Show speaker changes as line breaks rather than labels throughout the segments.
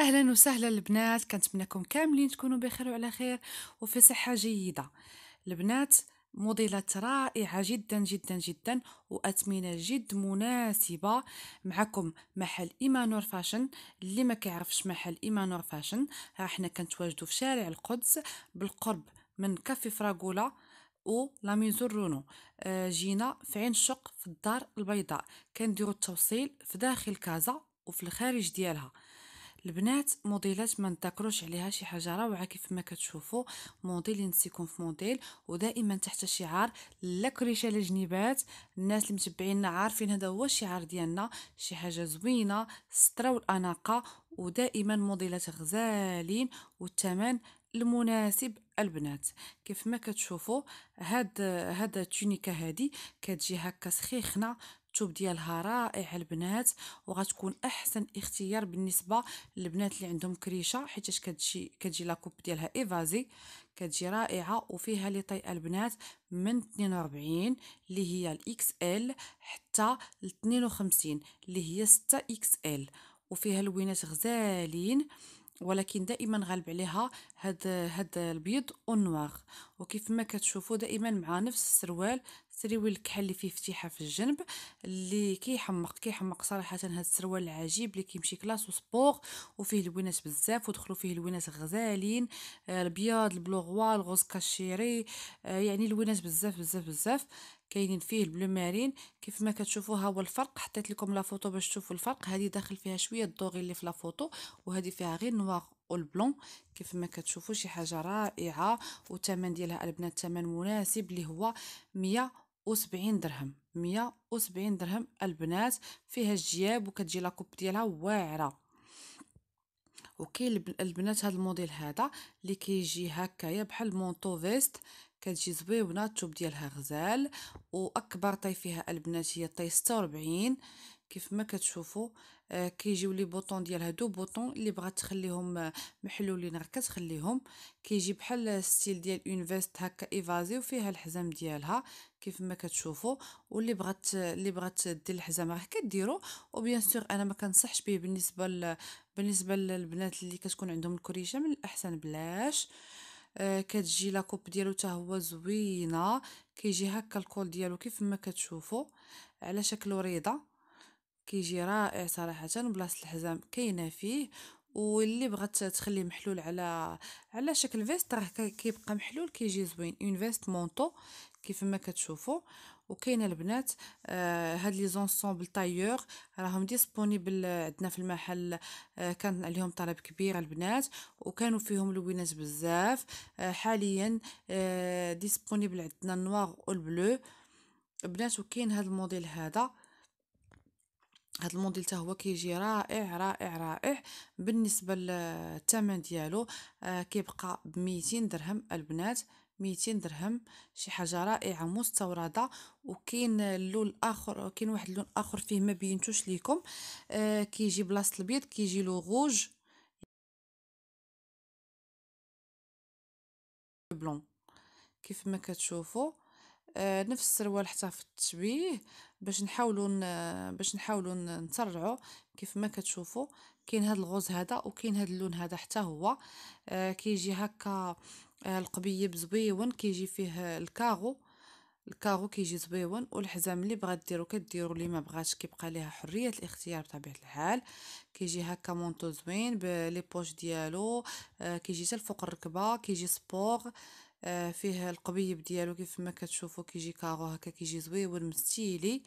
اهلا وسهلا البنات كنتمنىكم كاملين تكونوا بخير وعلى خير وفي صحه جيده البنات موديلات رائعة جدا جدا جدا وأثمنة جد مناسبة معكم محل إيمانور فاشن اللي ما كيعرفش محل إيمانور فاشن ها حنا كنتواجدو في شارع القدس بالقرب من كافي فراغولا و لا رونو آه، جينا في عين الشق في الدار البيضاء كنديرو التوصيل في داخل كازا وفي الخارج ديالها البنات موديلات ما نذكروش عليها شي حاجه روعه كيف ما كتشوفوا موديل ينسيكم في موديل ودائما تحت شعار لا كريشه لا جنيبات الناس اللي متبعينا عارفين هذا هو الشعار ديالنا شي حاجه زوينه سترة والاناقه ودائما موديلات غزالين والثمن المناسب البنات كيف ما كتشوفوا هاد هاد التونيكه هادي كتجي هكا سخيخنه الثوب ديالها رائع البنات وغتكون احسن اختيار بالنسبه للبنات اللي عندهم كريشه حيت كتجي كتجي لا كوب ديالها ايفازي كتجي رائعه وفيها لي طيئه البنات من 42 اللي هي الاكس ال حتى ل 52 اللي هي 6 اكس ال وفيها لوينات غزالين ولكن دائما غالب عليها هاد هاد البيض والنوار وكيف ما كتشوفوا دائما مع نفس السروال سريوي الكحل اللي فيه فتيحه في الجنب اللي كيحمق كيحمق صراحه هذا السروال العجيب اللي كيمشي كلاس وسبور وفيه لوينات بزاف ودخلوا فيه لوينات غزالين آه، الابيض البلوغوا الغوز كاشيري آه، يعني لوينات بزاف بزاف بزاف كاينين فيه البلو مارين كيف ما كتشوفوا ها هو الفرق حطيت لكم لا فوتو باش تشوفوا الفرق هذه داخل فيها شويه الدوغي اللي في لا فوتو وهذه فيها غير نوار والبلون كيف ما كتشوفوا شي حاجه رائعه والثمن ديالها البنات ثمن مناسب اللي هو 100 وسبعين درهم مية وسبعين درهم البنات فيها الجياب وكتجي لاكوب ديالها واعره وكاين البنات هذا الموديل هذا اللي كيجي هكايا بحال مونطو فيست كتجي زويونه التوب ديالها غزال واكبر طي فيها البنات هي طي 46 كيف ما كتشوفوا آه، كيجيو لي بوطون ديال هادو بوطون اللي بغات تخليهم آه، محلولين راه كتخليهم كيجي بحال ستيل ديال اون فيست هكا ايفازي وفيها الحزام ديالها كيف ما كتشوفوا واللي بغات اللي بغات دير الحزام راه كديرو وبيان سور انا ما كنصحش به بالنسبه ل... بالنسبه للبنات اللي كتكون عندهم الكريشه من الاحسن بلاش آه كتجي لاكوب ديالو حتى هو زوينه كيجي هكا الكول ديالو كيف ما كتشوفوا على شكل وريضه كيجي رائع صراحه بلاصه الحزام كاينه فيه واللي بغات تخليه محلول على على شكل فيست راه كيبقى محلول كيجي زوين اون فيست مونطو كيف ما كتشوفوا وكاينه البنات آه هاد لي زونسومبل تايور راهم ديسپونيبل عندنا في المحل آه كان عليهم طلب كبير البنات وكانوا فيهم لوينات بزاف آه حاليا آه ديسپونيبل عندنا النوار والبلو البنات وكاين هاد الموديل هذا هاد الموديل حتى هو كيجي رائع رائع رائع بالنسبه للثمن ديالو آه، كيبقى ب 200 درهم البنات 200 درهم شي حاجه رائعه مستورده وكاين اللون الاخر كاين واحد اللون اخر فيه ما بينتوش ليكم آه، كيجي بلاصه البيض كيجي لو غوج بلون كيف ما كتشوفوا آه، نفس السروال حتى في التشبيه باش نحاولوا باش نحاولوا نترعوا كيف ما كتشوفوا كاين هذا الغوز هذا وكاين هذا اللون هذا حتى هو آه، كيجي هكا آه، القبيب زويون كيجي فيه الكاغو الكاغو كيجي زويون والحزام اللي بغات ديرو كديرو اللي ما بغاتش كيبقى ليها حريه الاختيار بطبيعه الحال كيجي هكا مونطو زوين بلي بوش ديالو كيجي حتى الفوق الركبه كيجي سبور آه، فيه القبيب ديالو كيف ما كتشوفوا كيجي كاغو هكا كيجي زويون مستيلي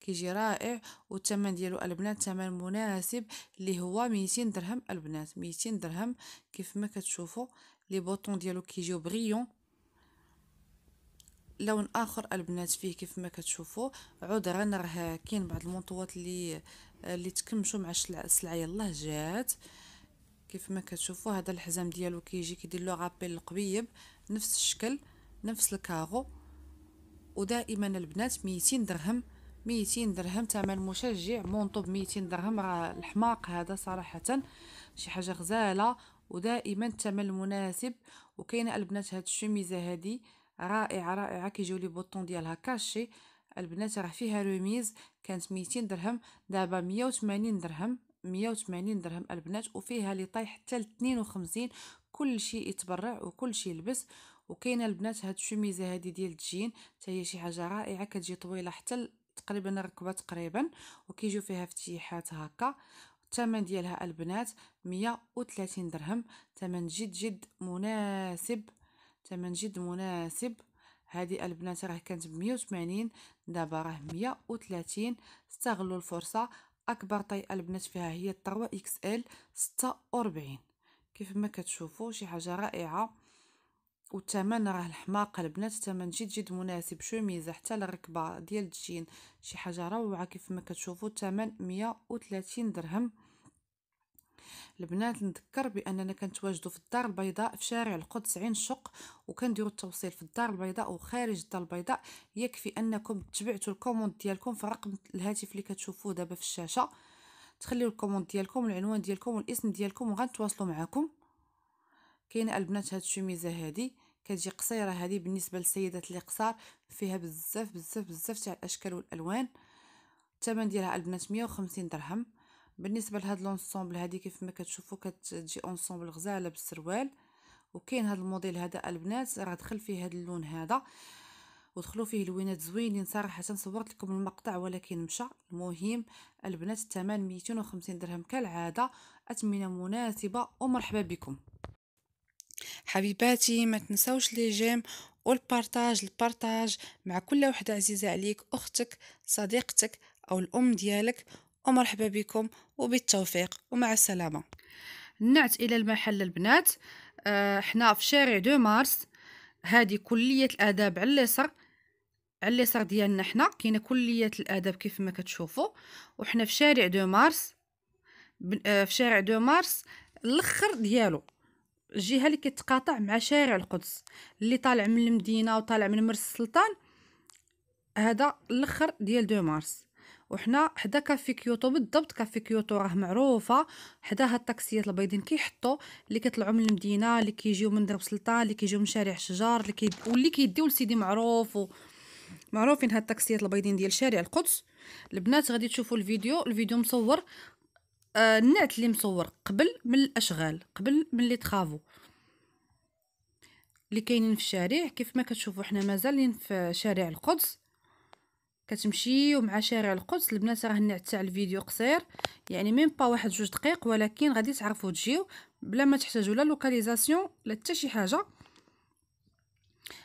كيجي رائع والثمن ديالو البنات ثمن مناسب اللي هو 200 درهم البنات 200 درهم كيف ما كتشوفوا لي بوطون ديالو كيجيو بغيون لون اخر البنات فيه كيف ما كتشوفوا عذرا راه كاين بعض المنطوات اللي آه، اللي تكمشوا مع السلعه يلاه جات آه كيف ما كتشوفوا هذا الحزام ديالو كيجي كيدير له غابيل القبيب نفس الشكل نفس الكاغو ودائما البنات 200 درهم 200 درهم ثمن مشجع مونطو 200 درهم راه الحماق هذا صراحه شي حاجه غزاله ودائما الثمن المناسب وكاينه البنات هاد الشميزه هادي رائعه رائعه كيجيو لي بوطون ديالها كاشي البنات راه فيها روميز كانت 200 درهم دابا 180 درهم 180 درهم البنات وفيها اللي طايح حتى ل 52 كل شيء يتبرع وكل شيء يلبس وكاينه البنات هاد الشوميزه هادي ديال الجين حتى هي شي حاجه رائعه كتجي طويله حتى تقريبا الركبه تقريبا وكيجيو فيها فتيحات هكا الثمن ديالها البنات 130 درهم ثمن جد جد مناسب ثمن جد مناسب هذه البنات راه كانت ب 180 دابا راه 130 استغلوا الفرصه اكبر طيئه البنات فيها هي الطروه اكس ال 46 كيف ما كتشوفوا شي حاجه رائعه والثمن راه الحماق البنات الثمن جد جد مناسب شوميزه حتى الركبه ديال الجين شي حاجه روعه كيف ما كتشوفوا الثمن 130 درهم البنات نذكر باننا كنتواجدوا في الدار البيضاء في شارع القدس عين شق وكنديروا التوصيل في الدار البيضاء وخارج الدار البيضاء يكفي انكم تبعتوا الكوموند ديالكم في رقم الهاتف اللي كتشوفوه دابا في الشاشه تخليو الكوموند ديالكم العنوان ديالكم والاسم ديالكم وغنتواصلوا معاكم كاينه البنات هاد الشميزه هادي كتجي قصيره هادي بالنسبه للسيدات اللي قصار فيها بزاف بزاف بزاف تاع الاشكال والالوان الثمن ديالها البنات 150 درهم بالنسبه لهاد لونسومبل هادي كيف ما كتشوفوا كتجي اونسومبل غزاله بالسروال وكاين هاد الموديل هذا البنات راه دخل فيه هاد اللون هذا ودخلوا فيه لوينات زوينين صراحه صورت لكم المقطع ولكن مشى المهم البنات الثمن 250 درهم كالعاده اثمنه مناسبه ومرحبا بكم حبيباتي ما تنساوش لي جيم والبارتاج البارتاج مع كل وحده عزيزه عليك اختك صديقتك او الام ديالك ومرحبا بكم وبالتوفيق ومع السلامة نعت إلى المحل البنات احنا آه، حنا في شارع دو مارس هذه كلية الآداب على اليسر على اليسر ديالنا حنا كاينه كليه الاداب كيف ما كتشوفوا وحنا في شارع دو مارس آه، في شارع دو مارس الاخر ديالو الجهه اللي كتقاطع مع شارع القدس اللي طالع من المدينه وطالع من مرسى السلطان هذا الاخر ديال دو مارس وحنا حدا كافي كيوتو بالضبط كافي كيوتو راه معروفه حدا هاد الطاكسيات البيضين كيحطوا اللي كيطلعوا من المدينه اللي كيجيو من درب سلطان اللي كيجيو من شارع الشجار اللي كي واللي كيديو لسيدي معروف معروفين هاد الطاكسيات البيضين ديال شارع القدس البنات غادي تشوفوا الفيديو الفيديو مصور آه النعت اللي مصور قبل من الاشغال قبل من لي طرافو اللي كاينين في الشارع كيف ما كتشوفوا حنا مازالين في شارع القدس كتمشيو مع شارع القدس البنات راه النعت تاع الفيديو قصير يعني ميم با واحد جوج دقائق ولكن غادي تعرفوا تجيو بلا ما تحتاجوا لا لوكاليزاسيون لا حتى شي حاجه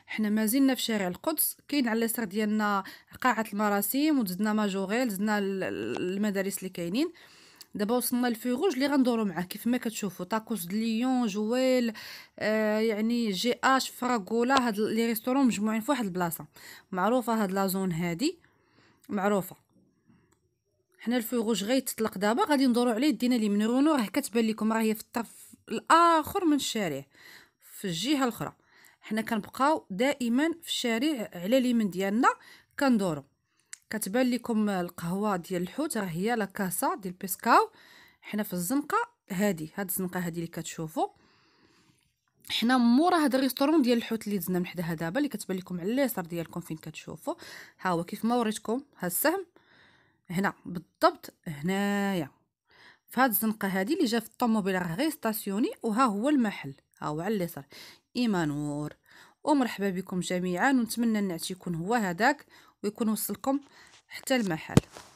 حنا مازلنا في شارع القدس كاين على اليسار ديالنا قاعه المراسم وزدنا ماجوغيل زدنا المدارس اللي كاينين دابا وصلنا للفيروج اللي غندورو معاه كيف ما كتشوفوا طاكوس ليون جويل آه يعني جي اش فراغولا هاد لي ريستورون مجموعين في واحد البلاصه معروفه هاد لا زون هادي معروفه حنا الفيغوج غير تطلق دابا غادي ندورو عليه دينا اليمين راه كتبان لكم راه هي في الطرف الاخر من الشارع في الجهه الاخرى حنا كنبقاو دائما في الشارع على اليمين ديالنا كندورو كتبان لكم القهوه ديال الحوت راه هي لا كاسا ديال بيسكاو حنا في الزنقه هادي هاد الزنقه هادي اللي كتشوفوا حنا مورا هاد الريستورون ديال الحوت اللي دزنا من حداها دابا اللي كتبان لكم على اليسار ديالكم فين كتشوفوا ها هو كيف ما وريتكم ها السهم هنا بالضبط هنايا فهاد الزنقه هادي اللي جا في الطوموبيل راه غير ستاسيوني وها هو المحل ها هو على اليسار ايمانور ومرحبا بكم جميعا ونتمنى النعت يكون هو هداك ويكون وصلكم حتى المحل